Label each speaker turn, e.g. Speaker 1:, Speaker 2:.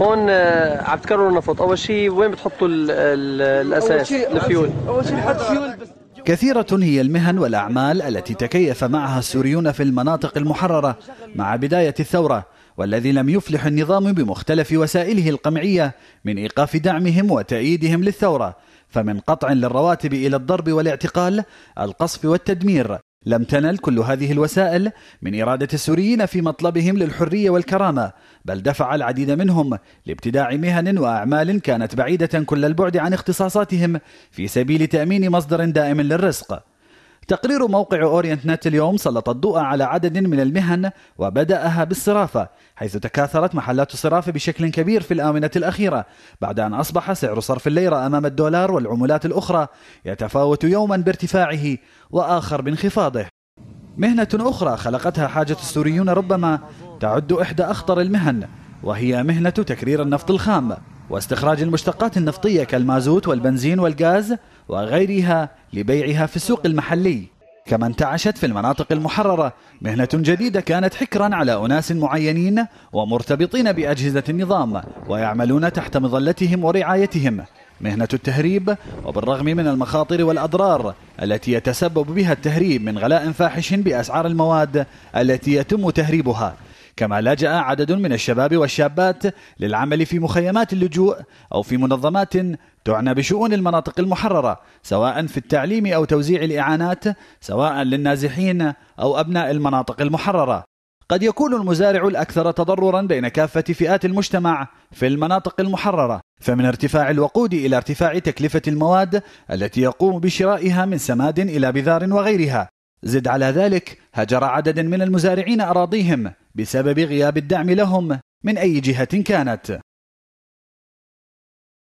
Speaker 1: هون آه، عم تكرروا النفط اول شيء وين بتحطوا الاساس الفيول اول شيء نحط فيول كثيرة هي المهن والأعمال التي تكيف معها السوريون في المناطق المحررة مع بداية الثورة والذي لم يفلح النظام بمختلف وسائله القمعية من إيقاف دعمهم وتأييدهم للثورة فمن قطع للرواتب إلى الضرب والاعتقال القصف والتدمير لم تنل كل هذه الوسائل من إرادة السوريين في مطلبهم للحرية والكرامة بل دفع العديد منهم لابتداع مهن وأعمال كانت بعيدة كل البعد عن اختصاصاتهم في سبيل تأمين مصدر دائم للرزق تقرير موقع أورينت نت اليوم سلط الضوء على عدد من المهن وبدأها بالصرافة حيث تكاثرت محلات الصرافة بشكل كبير في الآونة الأخيرة بعد أن أصبح سعر صرف الليرة أمام الدولار والعملات الأخرى يتفاوت يوما بارتفاعه وآخر بانخفاضه مهنة أخرى خلقتها حاجة السوريون ربما تعد إحدى أخطر المهن وهي مهنة تكرير النفط الخام واستخراج المشتقات النفطية كالمازوت والبنزين والغاز وغيرها لبيعها في السوق المحلي كما انتعشت في المناطق المحررة مهنة جديدة كانت حكرا على أناس معينين ومرتبطين بأجهزة النظام ويعملون تحت مظلتهم ورعايتهم مهنة التهريب وبالرغم من المخاطر والأضرار التي يتسبب بها التهريب من غلاء فاحش بأسعار المواد التي يتم تهريبها كما لجأ عدد من الشباب والشابات للعمل في مخيمات اللجوء أو في منظمات تعنى بشؤون المناطق المحررة سواء في التعليم أو توزيع الإعانات سواء للنازحين أو أبناء المناطق المحررة قد يكون المزارع الأكثر تضررا بين كافة فئات المجتمع في المناطق المحررة فمن ارتفاع الوقود إلى ارتفاع تكلفة المواد التي يقوم بشرائها من سماد إلى بذار وغيرها زد على ذلك هجر عدد من المزارعين أراضيهم بسبب غياب الدعم لهم من أي جهة كانت